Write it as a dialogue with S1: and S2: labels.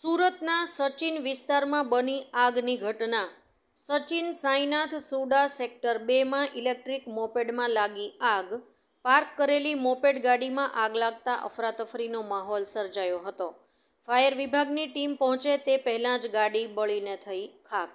S1: સુરતના સચિન વિસ્તારમાં બની આગની ઘટના સચિન સાંઈનાથ સુડા સેક્ટર બેમાં ઇલેક્ટ્રિક મોપેડમાં લાગી આગ પાર્ક કરેલી મોપેડ ગાડીમાં આગ લાગતા અફરાતફરીનો માહોલ સર્જાયો હતો ફાયર વિભાગની ટીમ પહોંચે તે પહેલાં જ ગાડી બળીને થઈ ખાક